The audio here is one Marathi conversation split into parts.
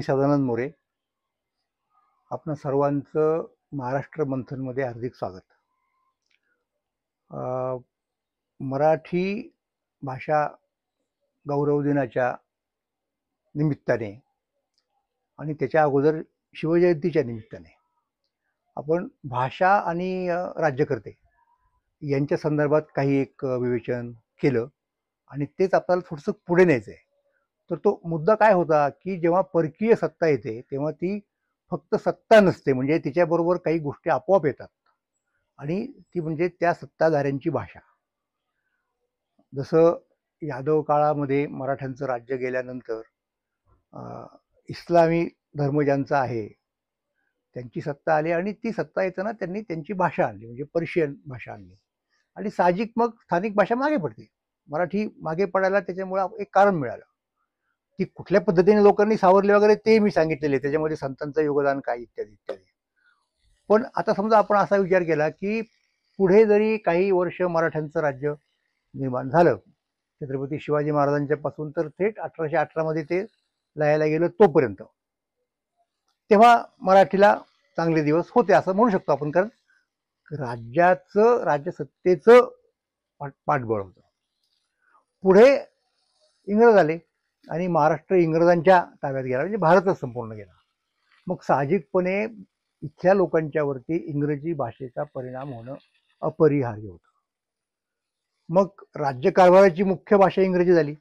मी सदानंद मोरे आपण सर्वांचं महाराष्ट्र मंथनमध्ये हार्दिक स्वागत मराठी भाषा गौरव दिनाच्या निमित्ताने आणि त्याच्या अगोदर शिवजयंतीच्या निमित्ताने आपण भाषा आणि राज्यकर्ते यांच्या संदर्भात काही एक विवेचन केलं आणि तेच आपल्याला थोडंसं पुढे न्यायचं आहे तर तो मुद्दा काय होता की जेव्हा परकीय सत्ता येते तेव्हा ती फक्त सत्ता नसते म्हणजे तिच्याबरोबर काही गोष्टी आपोआप येतात आणि ती म्हणजे त्या सत्ताधाऱ्यांची भाषा जसं यादव काळामध्ये मराठ्यांचं राज्य गेल्यानंतर इस्लामी धर्म ज्यांचा आहे त्यांची सत्ता आली आणि ती सत्ता येताना त्यांनी त्यांची भाषा आणली म्हणजे पर्शियन भाषा आणली आणि साहजिक मग स्थानिक भाषा मागे पडते मराठी मागे पडायला त्याच्यामुळं एक कारण मिळालं की कुठल्या पद्धतीने लोकांनी सावरले वगैरे ते मी सांगितलेले त्याच्यामध्ये संतांचं योगदान काय इत्यादी इत्यादी पण आता समजा आपण असा विचार केला की पुढे जरी काही वर्ष मराठ्यांचं राज्य निर्माण झालं छत्रपती शिवाजी महाराजांच्या पासून तर थेट अठराशे अठरामध्ये ते लयाला गेलं तोपर्यंत तेव्हा मराठीला चांगले दिवस होते असं म्हणू शकतो आपण कारण राज्याचं राज्यसत्तेचं पाठबळ होतं पुढे इंग्रज आले आणि महाराष्ट्र इंग्रजांच्या ताब्यात गेला म्हणजे भारतच संपूर्ण गेला मग साहजिकपणे इथल्या लोकांच्यावरती इंग्रजी भाषेचा परिणाम होणं अपरिहार्य होतं मग राज्यकारभाराची मुख्य भाषा इंग्रजी झाली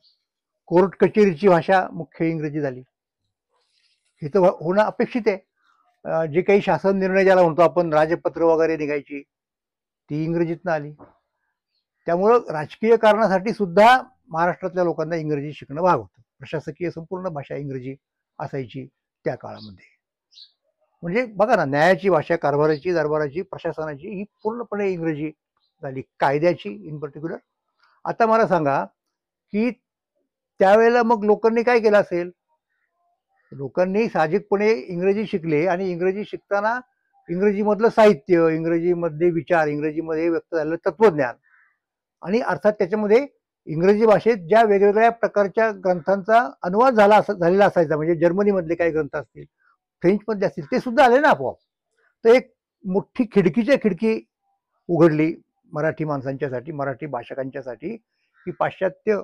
कोर्ट कचेरीची भाषा मुख्य इंग्रजी झाली हे हो-, तर होणं अपेक्षित आहे जे काही शासन निर्णय ज्याला म्हणतो आपण राजपत्र वगैरे निघायची ती इंग्रजीतनं आली त्यामुळं राजकीय कारणासाठी सुद्धा महाराष्ट्रातल्या लोकांना इंग्रजी शिकणं भाग होतं प्रशासकीय संपूर्ण भाषा इंग्रजी असायची त्या काळामध्ये म्हणजे बघा ना न्यायाची भाषा कारभाराची दरबाराची प्रशासनाची ही पूर्णपणे इंग्रजी झाली कायद्याची इन पर्टिक्युलर आता मला सांगा की त्यावेळेला मग लोकांनी काय केलं असेल लोकांनी साहजिकपणे इंग्रजी शिकले आणि इंग्रजी शिकताना इंग्रजीमधलं साहित्य इंग्रजीमध्ये विचार इंग्रजीमध्ये व्यक्त झालेलं तत्वज्ञान आणि अर्थात त्याच्यामध्ये इंग्रजी भाषेत ज्या वेगवेगळ्या प्रकारच्या ग्रंथांचा अनुवाद झाला असा झालेला असायचा म्हणजे जर्मनीमधले काही ग्रंथ असतील फ्रेंचमधले असतील ते सुद्धा आले ना आपोआप तर एक मोठी खिडकीच्या खिडकी उघडली मराठी माणसांच्यासाठी मराठी भाषकांच्यासाठी की पाश्चात्य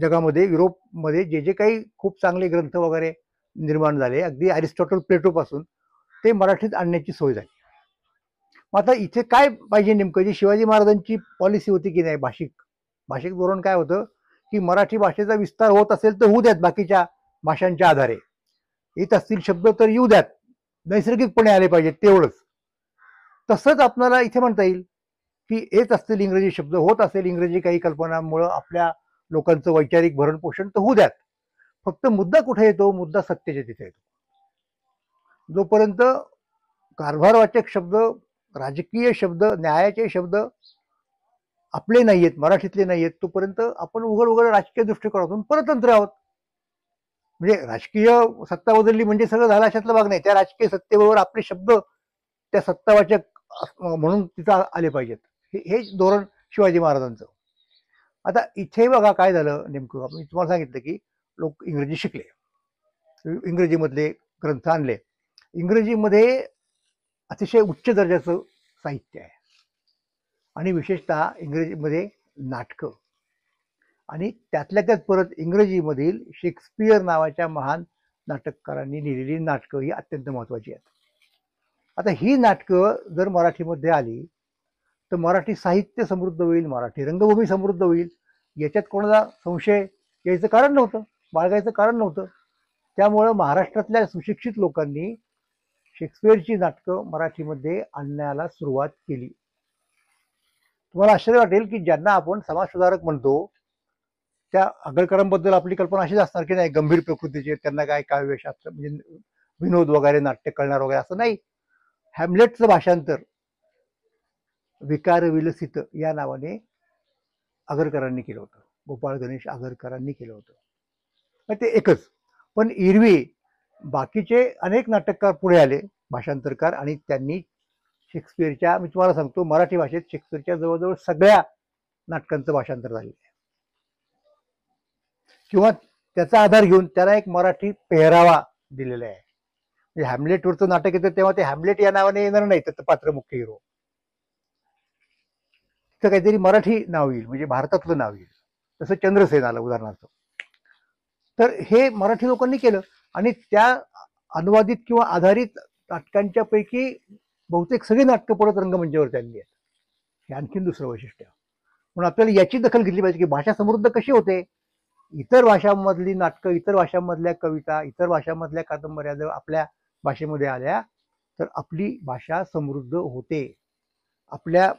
जगामध्ये युरोपमध्ये जे जे काही खूप चांगले ग्रंथ वगैरे निर्माण झाले अगदी अरिस्टॉटल प्लेटोपासून ते मराठीत आणण्याची सोय झाली मग आता इथे काय पाहिजे नेमकं जे शिवाजी महाराजांची पॉलिसी होती की नाही भाषिक भाषिक धोरण काय होतं की मराठी भाषेचा विस्तार होत असेल तर होऊ द्यात बाकीच्या भाषांच्या आधारे येत असतील शब्द तर येऊ द्यात नैसर्गिकपणे आले पाहिजेत तेवढंच तसंच आपल्याला इथे म्हणता येईल की येत असतील इंग्रजी शब्द होत असेल इंग्रजी काही कल्पनांमुळं आपल्या लोकांचं वैचारिक भरणपोषण तर होऊ द्यात फक्त मुद्दा कुठे येतो मुद्दा सत्तेच्या तिथे येतो जोपर्यंत वाचक शब्द राजकीय शब्द न्यायाचे शब्द आपले नाही आहेत मराठीतले नाही आहेत तोपर्यंत आपण उघड उघड राजकीय दृष्टिकोनातून परतंत्र आहोत म्हणजे राजकीय सत्ता बदलली म्हणजे सगळं झालं अशातला भाग नाही त्या राजकीय सत्तेबरोबर आपले शब्द त्या सत्तावाचक म्हणून तिथं आले पाहिजेत हे धोरण शिवाजी महाराजांचं आता इथे बघा काय झालं नेमकं आपण तुम्हाला सांगितलं की लोक इंग्रजी शिकले इंग्रजीमधले ग्रंथ आणले इंग्रजीमध्ये अतिशय उच्च दर्जाचं साहित्य आहे आणि विशेषतः इंग्रजीमध्ये नाटकं आणि त्यातल्या त्यात परत इंग्रजीमधील शेक्सपियर नावाच्या महान नाटककारांनी लिहिलेली नाटकं ही अत्यंत महत्त्वाची आहेत आता ही नाटकं जर मराठीमध्ये आली तर मराठी साहित्य समृद्ध होईल मराठी रंगभूमी समृद्ध होईल याच्यात कोणाला संशय यायचं कारण नव्हतं बाळगायचं कारण नव्हतं त्यामुळं महाराष्ट्रातल्या सुशिक्षित लोकांनी शेक्सपियरची नाटकं मराठीमध्ये आणण्याला सुरुवात केली तुम्हाला आश्चर्य वाटेल की ज्यांना आपण समाजसुधारक म्हणतो त्या आगळकरांबद्दल आपली कल्पना अशीच असणार की नाही गंभीर प्रकृतीचे त्यांना काय काव्यशास्त्र म्हणजे विनोद वगैरे नाट्य करणार वगैरे असं नाही हॅमलेटचं भाषांतर विकार विलसित या नावाने आगरकरांनी केलं होतं गोपाळ गणेश आगरकरांनी केलं होतं ते एकच पण इरवी बाकीचे अनेक नाटककार पुढे आले भाषांतरकार आणि त्यांनी शेक्सपियरच्या मी तुम्हाला सांगतो मराठी भाषेत शेक्सपियरच्या जवळजवळ सगळ्या नाटकांचं भाषांतर झालेलं आहे किंवा त्याचा आधार घेऊन त्याला एक मराठी पेहरावा दिलेला आहे म्हणजे हॅमलेटवरचं नाटक येतं तेव्हा ते हॅमलेट या नावाने येणार नाही त्याचं पात्र मुख्य हिरो तिथं काहीतरी मराठी नाव येईल म्हणजे भारतातलं नाव येईल तसं चंद्रसेनाला उदाहरणार्थ तर हे मराठी लोकांनी केलं आणि त्या अनुवादित किंवा आधारित नाटकांच्या पैकी बहुतेक सगळी नाटकं परत रंगमंचावर चालली आहेत हे आणखीन दुसरं वैशिष्ट्य म्हणून आपल्याला याची दखल घेतली पाहिजे की भाषा समृद्ध कशी होते इतर भाषांमधली नाटकं इतर भाषांमधल्या कविता इतर भाषांमधल्या कादंबऱ्या जर आपल्या भाषेमध्ये आल्या तर आपली भाषा समृद्ध होते आपल्या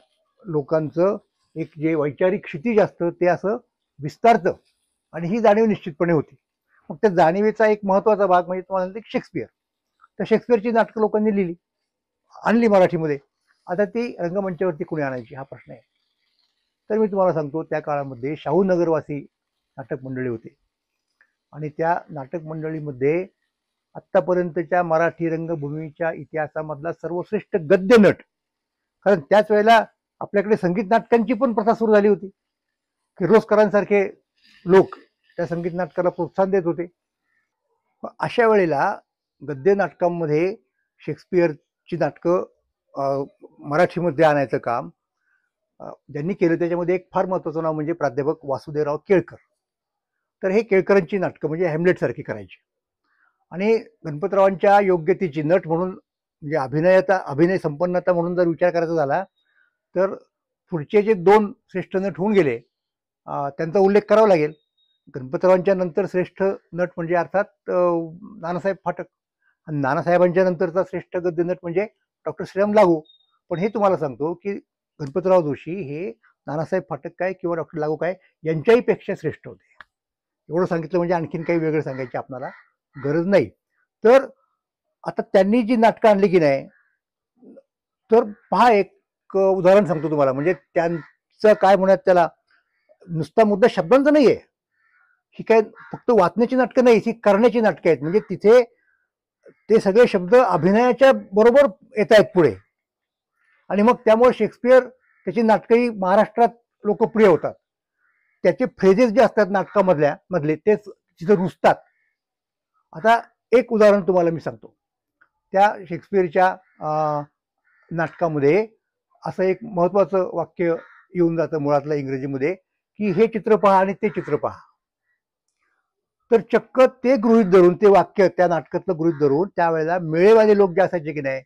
लोकांचं एक जे वैचारिक क्षितिज असतं ते असं विस्तारतं आणि ही जाणीव निश्चितपणे होती मग त्या जाणीवेचा एक महत्त्वाचा भाग म्हणजे तुम्हाला शेक्सपियर तर शेक्सपियरची नाटकं लोकांनी लिहिली आणली मराठीमध्ये आता ती रंगमंचावरती कुणी आणायची हा प्रश्न आहे तर मी तुम्हाला सांगतो त्या काळामध्ये शाहू नगरवासी नाटक मंडळी होते आणि त्या नाटक मंडळीमध्ये आत्तापर्यंतच्या मराठी रंगभूमीच्या इतिहासामधला सर्वश्रेष्ठ गद्य नट कारण त्याच वेळेला आपल्याकडे संगीत नाटकांची पण प्रथा सुरू झाली होती किर्लोस्करांसारखे लोक त्या संगीत नाटकाला प्रोत्साहन देत होते अशा वेळेला गद्य नाटकांमध्ये शेक्सपियर ची नाटकं मराठीमध्ये आणायचं काम ज्यांनी केलं त्याच्यामध्ये एक फार महत्त्वाचं नाव म्हणजे प्राध्यापक वासुदेवराव केळकर तर हे केळकरांची नाटकं म्हणजे हॅमलेटसारखी करायची आणि गणपतरावांच्या योग्यतेची नट म्हणून म्हणजे अभिनयता अभिनय संपन्नता म्हणून जर विचार करायचा झाला तर पुढचे जे दोन श्रेष्ठ नट होऊन गेले त्यांचा उल्लेख करावा लागेल गणपतरावांच्या नंतर श्रेष्ठ नट म्हणजे अर्थात नानासाहेब फाटक आणि नानासाहेबांच्या नंतरचा श्रेष्ठ गद्यनट म्हणजे डॉक्टर श्रीराम लागू पण हे तुम्हाला सांगतो की गणपतराव जोशी हे नानासाहेब फाटक काय किंवा डॉक्टर लागू काय यांच्याही पेक्षा श्रेष्ठ होते एवढं सांगितलं म्हणजे आणखीन काही वेगळं सांगायची आपणाला गरज नाही तर आता त्यांनी जी नाटकं आणली की नाही तर पहा एक उदाहरण सांगतो तुम्हाला म्हणजे त्यांचं काय म्हणत त्याला नुसता मुद्दा शब्दांचा नाही आहे ही काय फक्त वाचण्याची नाटकं नाही ही करण्याची नाटकं आहेत म्हणजे तिथे ते सगळे शब्द अभिनयाच्या बरोबर येत आहेत पुढे आणि मग त्यामुळे शेक्सपियर त्याची नाटकंही महाराष्ट्रात लोकप्रिय होतात त्याचे फ्रेजेस जे असतात नाटकामधल्या मधले तेच तिथं रुजतात आता एक उदाहरण तुम्हाला मी सांगतो त्या शेक्सपियरच्या नाटकामध्ये असं एक महत्त्वाचं वाक्य येऊन जातं मुळातलं इंग्रजीमध्ये की हे चित्र पहा आणि ते चित्र पहा तर चक्क ते गृहित धरून ते वाक्य त्या नाटकातलं गृहित धरून त्यावेळेला मेळेवाले लोक जे असायचे की नाही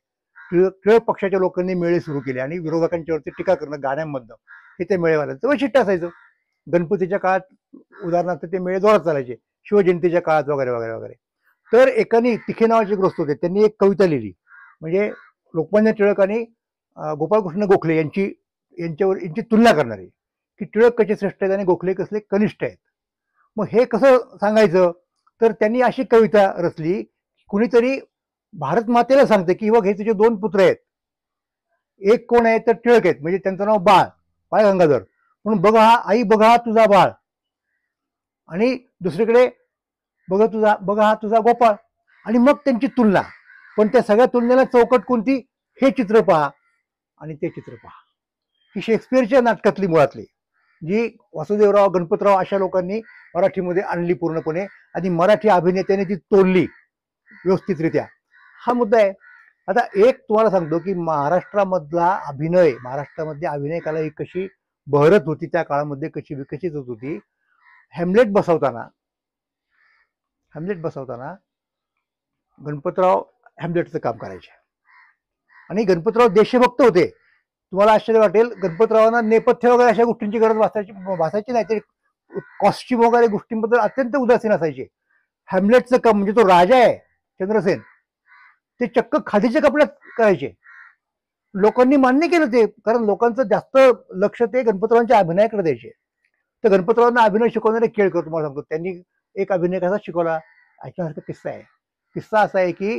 टिळक टिळक पक्षाच्या लोकांनी मेळे सुरू केले आणि विरोधकांच्यावरती टीका करणं गाण्यांमधनं हे ते मेळेवाल्याचं वैशिष्ट्य असायचं गणपतीच्या काळात उदाहरणार्थ ते मेळे जोरात चालायचे शिवजयंतीच्या काळात वगैरे वगैरे वगैरे तर एकाने तिखे नावाचे ग्रस्त होते त्यांनी एक कविता लिहिली म्हणजे लोकमान्य आणि गोपाळकृष्ण गोखले यांची यांच्यावर यांची तुलना करणारी की टिळक कसे श्रेष्ठ आहेत आणि गोखले कसले कनिष्ठ आहेत मग हे कसं सांगायचं तर त्यांनी अशी कविता रचली कुणीतरी भारत मातेला सांगते की बघ हे तुझे दोन पुत्र आहेत एक कोण आहे तर टिळक आहेत म्हणजे त्यांचं नाव बाळ बाळ गंगाधर म्हणून बघा आई बघा तुझा बाळ आणि दुसरीकडे बघा तुझा बघा हा तुझा गोपाळ आणि मग त्यांची तुलना पण त्या सगळ्या तुलनेला चौकट कोणती हे चित्र पहा आणि ते चित्र पहा ही शेक्सपिअरच्या नाटकातली मुळातली जी वासुदेवराव गणपतराव अशा लोकांनी मराठीमध्ये आणली पूर्णपणे आणि मराठी अभिनेत्याने ती तोडली व्यवस्थितरित्या हा मुद्दा आहे आता एक तुम्हाला सांगतो की महाराष्ट्रामधला अभिनय महाराष्ट्रामध्ये अभिनय कला ही कशी बहरत होती त्या काळामध्ये कशी विकसित होत होती हॅमलेट बसवताना हॅमलेट बसवताना गणपतराव हॅमलेटचं काम करायचे आणि गणपतराव देशभक्त होते तुम्हाला आश्चर्य वाटेल गणपतरावांना नेपथ्य वगैरे अशा गोष्टींची गरज भासायची भासायची नाही तरी कॉस्ट्यूम वगैरे गोष्टींबद्दल अत्यंत उदासीन असायचे हॅमलेटचं काम म्हणजे तो राजा आहे चंद्रसेन ते चक्क खादीच्या कपड्यात करायचे लोकांनी मान्य केलं ते कारण लोकांचं जास्त लक्ष ते गणपतरावांच्या अभिनयाकडे द्यायचे तर गणपतरावांना अभिनय शिकवणारे करतो तुम्हाला सांगतो त्यांनी एक अभिनय कसा शिकवला याच्यासारखा किस्सा आहे किस्सा असा आहे की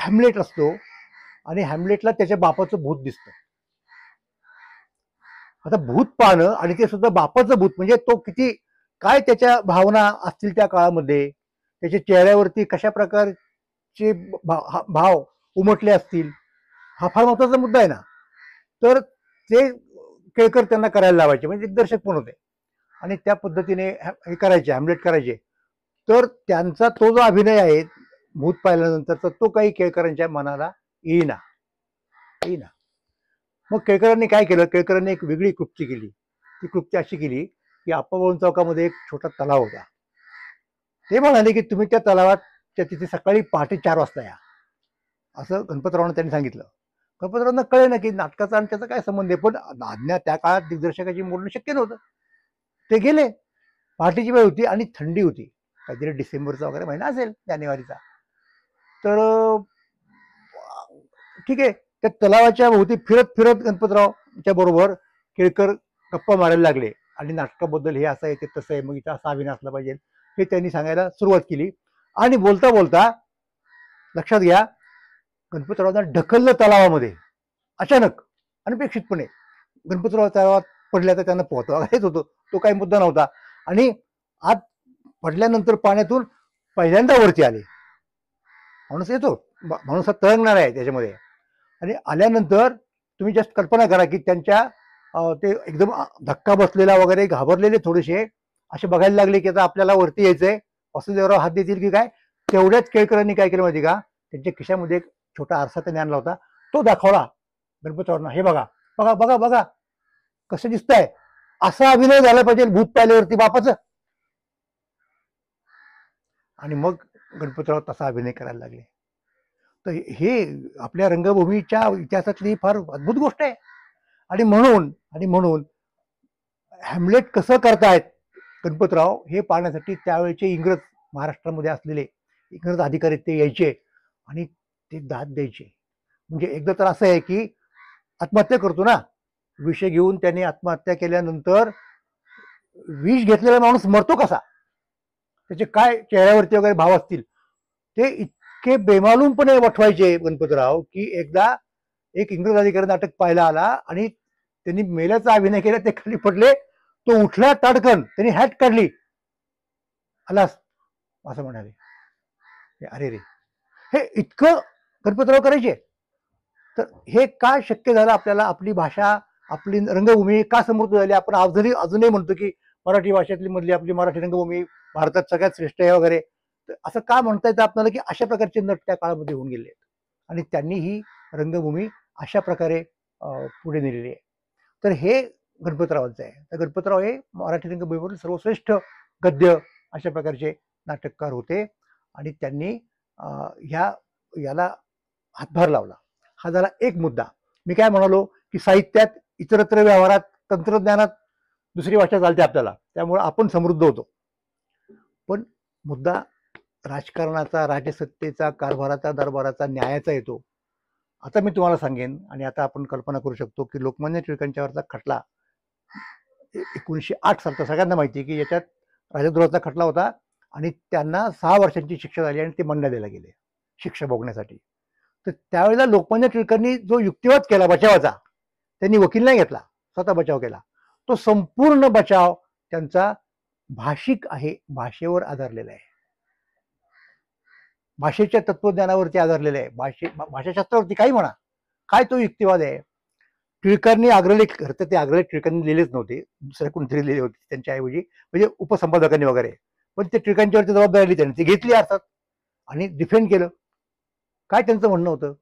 हॅमलेट असतो आणि हॅमलेटला त्याच्या बापाचं भूत दिसतं आता भूत पाहणं आणि ते सुद्धा बापाचं भूत म्हणजे तो किती काय त्याच्या भावना असतील त्या काळामध्ये त्याच्या चेहऱ्यावरती कशा प्रकारचे भाव उमटले असतील हा फार महत्वाचा मुद्दा आहे ना तर ते केळकर त्यांना करायला लावायचे म्हणजे दिग्दर्शक पण होते आणि त्या पद्धतीने हे करायचे हॅमलेट करायचे तर त्यांचा तो जो अभिनय आहे भूत तर तो काही केळकरांच्या मनाला येईना येईना मग केळकरांनी काय केलं केळकरांनी एक वेगळी कृप्ती केली ती कृप्ती अशी केली की आप्पाभाऊन चौकामध्ये एक छोटा तलाव होता ते म्हणाले की तुम्ही त्या तलावात त्या तिथे सकाळी पहाटे चार वाजता या असं गणपतरावांना त्यांनी सांगितलं गणपतरावांना कळे ना की नाटकाचा आणि त्याचा काय संबंध आहे पण आज्ञा त्या काळात दिग्दर्शकाची मोडणं शक्य नव्हतं ते गेले पहाटेची वेळ होती आणि थंडी होती काहीतरी डिसेंबरचा वगैरे महिना असेल जानेवारीचा तर ठीक आहे त्या तलावाच्या भोवती फिरत फिरत गणपतरावच्या बरोबर केळकर गप्पा मारायला लागले आणि नाटकाबद्दल हे असं आहे ते तसं आहे मग इथं असा अभिनय असला पाहिजे हे त्यांनी सांगायला सुरुवात केली आणि बोलता बोलता लक्षात घ्या गणपतरावांना ढकललं तलावामध्ये अचानक अनपेक्षितपणे गणपतराव तलावात पडल्या तर त्यांना पोहता हेच होतो तो काही मुद्दा नव्हता आणि आत पडल्यानंतर पाण्यातून पहिल्यांदा वरती आले माणूस येतो माणूस हा तळंगणार आहे त्याच्यामध्ये आणि आल्यानंतर तुम्ही जस्ट कल्पना करा की त्यांच्या ते एकदम धक्का बसलेला वगैरे घाबरलेले थोडेसे असे बघायला लागले की आता आपल्याला वरती यायचंय वसुदेवराव हात देतील की काय तेवढ्याच केळकरांनी काय केलं माहिती का त्यांच्या खिशामध्ये एक छोटा आरसा त्यांनी आणला होता तो दाखवला गणपतीरावांना हे बघा बघा बघा बघा कसं दिसतंय असा अभिनय झाला पाहिजे भूत पाहिल्यावरती बापाच आणि मग गणपतीराव तसा अभिनय करायला लागले तर हे आपल्या रंगभूमीच्या इतिहासातली फार अद्भुत गोष्ट आहे आणि म्हणून आणि म्हणून हॅमलेट कसं करतायत गणपतराव हे पाहण्यासाठी त्यावेळेचे इंग्रज महाराष्ट्रामध्ये असलेले इंग्रज अधिकारी ते यायचे आणि ते दाद द्यायचे म्हणजे एकदा तर असं आहे की आत्महत्या करतो ना विषय घेऊन त्याने आत्महत्या केल्यानंतर विष घेतलेला माणूस मरतो कसा त्याचे काय चेहऱ्यावरती वगैरे भाव असतील ते इतके बेमालूमपणे वठवायचे गणपतराव की एकदा एक इंग्रज अधिकारी नाटक पाहायला आला आणि त्यांनी मेल्याचा अभिनय केला ते खाली पडले तो उठला ताडकन त्यांनी हॅट काढली अलास असं म्हणाले अरे रे हे इतकं गणपतराव करायचे तर हे का शक्य झालं आपल्याला आपली भाषा आपली रंगभूमी का समृद्ध झाली आपण अजूनही अजूनही म्हणतो की मराठी भाषेतली मधली आपली मराठी रंगभूमी भारतात सगळ्यात श्रेष्ठ आहे वगैरे असं का म्हणता येतं आपल्याला की अशा प्रकारचे नट त्या काळामध्ये होऊन गेले आहेत आणि त्यांनी ही रंगभूमी अशा प्रकारे पुढे नेलेली आहे तर हे गणपतरावांचं आहे तर गणपतराव हे मराठी रंगभूमीवरील सर्वश्रेष्ठ गद्य अशा प्रकारचे नाटककार होते आणि त्यांनी ह्या याला हातभार लावला हा झाला एक मुद्दा मी काय म्हणालो की साहित्यात इतरत्र व्यवहारात तंत्रज्ञानात दुसरी भाषा चालते आपल्याला त्यामुळे आपण समृद्ध होतो पण मुद्दा राजकारणाचा राजसत्तेचा कारभाराचा दरबाराचा न्यायाचा येतो आता मी तुम्हाला सांगेन आणि आता आपण कल्पना करू शकतो की लोकमान्य टिळकांच्यावरचा खटला एकोणीसशे आठ सालचा सगळ्यांना माहिती आहे की याच्यात राजद्रोहाचा खटला होता आणि त्यांना सहा वर्षांची शिक्षा झाली आणि ते दिला गेले शिक्षा भोगण्यासाठी तर त्यावेळेला लोकमान्य टिळकांनी जो युक्तिवाद केला बचावाचा त्यांनी वकील नाही घेतला स्वतः बचाव केला तो संपूर्ण बचाव त्यांचा भाषिक आहे भाषेवर आधारलेला आहे भाषेच्या तत्वज्ञानावरती आधारलेले आहे भाषे भाषाशास्त्रावरती काही म्हणा काय तो युक्तिवाद आहे टिळकांनी अग्रलेख तर ते अग्रलेख टिळकांनी लिहिलेच नव्हते दुसऱ्या कोणतरी लिहिले होते त्यांच्याऐवजी म्हणजे उपसंपादकांनी वगैरे पण ते टिळकांच्यावरती जबाबदारी त्यांनी ते घेतली अर्थात आणि डिफेंड केलं काय त्यांचं म्हणणं होतं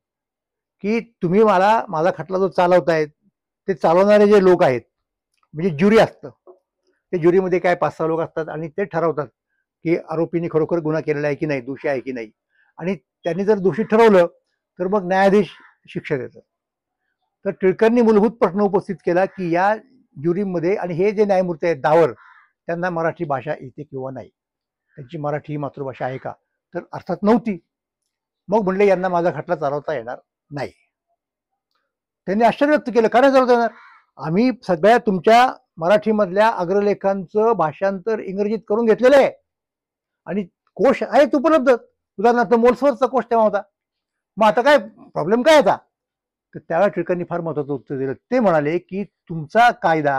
की तुम्ही मला माझा खटला जो चालवतायत ते चालवणारे जे लोक आहेत म्हणजे ज्युरी असतं ते ज्युरीमध्ये काय पाच सहा लोक असतात आणि ते ठरवतात की आरोपीने खरोखर गुन्हा केलेला आहे की नाही दोषी आहे की नाही आणि त्यांनी जर दोषी ठरवलं तर मग न्यायाधीश शिक्षा देतात तर टिळकांनी मूलभूत प्रश्न उपस्थित केला की या ज्युरीमध्ये आणि हे जे न्यायमूर्ती आहेत दावर त्यांना मराठी भाषा येते किंवा नाही त्यांची मराठी ही मातृभाषा आहे का तर अर्थात नव्हती मग म्हणले यांना माझा खटला चालवता येणार नाही त्यांनी आश्चर्य व्यक्त केलं काय चालवता येणार आम्ही सगळ्या तुमच्या मराठीमधल्या अग्रलेखांचं भाषांतर इंग्रजीत करून घेतलेलं आहे आणि कोश आहेत उपलब्ध उदाहरणार्थ मोल्सवरचा कोष तेव्हा होता मग आता काय प्रॉब्लेम काय होता तर त्यावेळेला टिळकांनी फार महत्वाचं उत्तर दिलं ते म्हणाले की तुमचा कायदा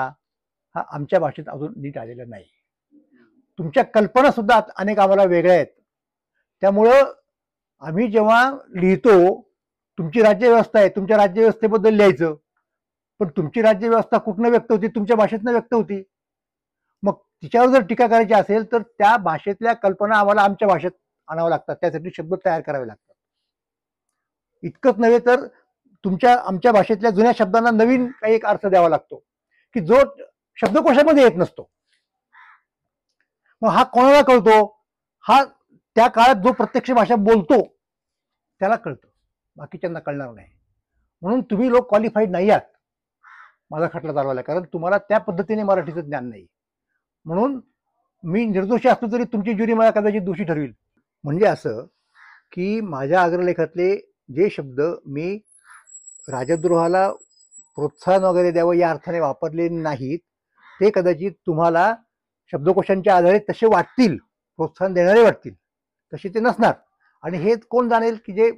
हा आमच्या भाषेत अजून नीट आलेला नाही तुमच्या कल्पना सुद्धा अनेक आम्हाला वेगळ्या आहेत त्यामुळं आम्ही जेव्हा लिहितो तुमची राज्यव्यवस्था आहे तुमच्या राज्यव्यवस्थेबद्दल लिहायचं पण तुमची राज्यव्यवस्था कुठनं व्यक्त होती तुमच्या भाषेतनं व्यक्त होती मग तिच्यावर जर टीका करायची असेल तर त्या भाषेतल्या कल्पना आम्हाला आमच्या भाषेत आणावं लागतात त्यासाठी शब्द तयार करावे लागतात इतकंच नव्हे तर तुमच्या आमच्या भाषेतल्या जुन्या शब्दांना नवीन काही एक अर्थ द्यावा लागतो की जो शब्दकोशामध्ये येत नसतो मग हा कोणाला कळतो हा त्या काळात जो प्रत्यक्ष भाषा बोलतो त्याला कळतो बाकीच्यांना कळणार नाही म्हणून तुम्ही लोक क्वालिफाईड नाही आहात माझा खटला चालवायला कारण तुम्हाला त्या पद्धतीने मराठीचं ज्ञान नाही म्हणून मी निर्दोषी असलो तरी तुमची ज्युरी मला कदाचित दोषी ठरवी म्हणजे असं की माझ्या अग्रलेखातले जे शब्द मी राजद्रोहाला प्रोत्साहन वगैरे द्यावं या अर्थाने वापरले नाहीत ते कदाचित तुम्हाला शब्दकोशांच्या आधारे तसे वाटतील प्रोत्साहन देणारे वाटतील तसे ते नसणार आणि हे कोण जाणेल की जे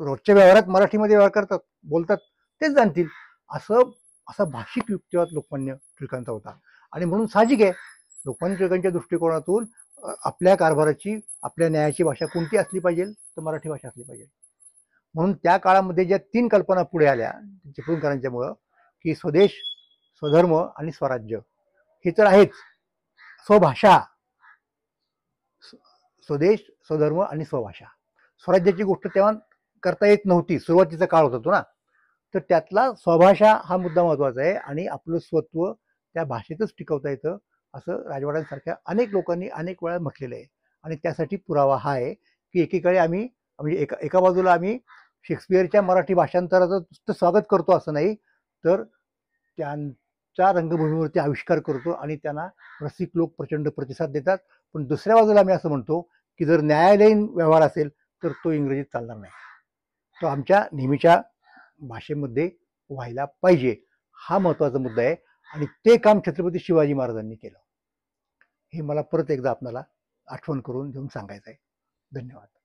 रोजच्या व्यवहारात मराठीमध्ये व्यवहार करतात बोलतात तेच जाणतील असं असा भाषिक युक्तिवाद लोकमान्य टिळकांचा होता आणि म्हणून साहजिक आहे लोकमान्य टिळकांच्या दृष्टिकोनातून आपल्या कारभाराची आपल्या न्यायाची भाषा कोणती असली पाहिजे तर मराठी भाषा असली पाहिजे म्हणून त्या काळामध्ये ज्या तीन कल्पना पुढे आल्या चिपळूणकरांच्यामुळं की स्वदेश स्वधर्म आणि स्वराज्य हे तर आहेच स्वभाषा स्वदेश स्वधर्म आणि स्वभाषा स्वराज्याची गोष्ट तेव्हा करता येत नव्हती सुरुवातीचा काळ होता तो ना तर त्यातला स्वभाषा हा मुद्दा महत्वाचा आहे आणि आपलं स्वत्व त्या भाषेतच टिकवता येतं असं राजवाड्यांसारख्या अनेक लोकांनी अनेक वेळा म्हटलेलं आहे आणि त्यासाठी पुरावा हा आहे की एकीकडे आम्ही म्हणजे एका एका बाजूला आम्ही शेक्सपियरच्या मराठी भाषांतराचं स्वागत करतो असं नाही तर त्यांच्या रंगभूमीवरती आविष्कार करतो आणि त्यांना रसिक लोक प्रचंड प्रतिसाद देतात पण दुसऱ्या बाजूला आम्ही असं म्हणतो की जर न्यायालयीन व्यवहार असेल तर तो इंग्रजीत चालणार नाही तो आमच्या नेहमीच्या भाषेमध्ये व्हायला पाहिजे हा महत्त्वाचा मुद्दा आहे आणि ते काम छत्रपती शिवाजी महाराजांनी केलं हे मला परत एकदा आपल्याला आठवण करून घेऊन सांगायचं आहे धन्यवाद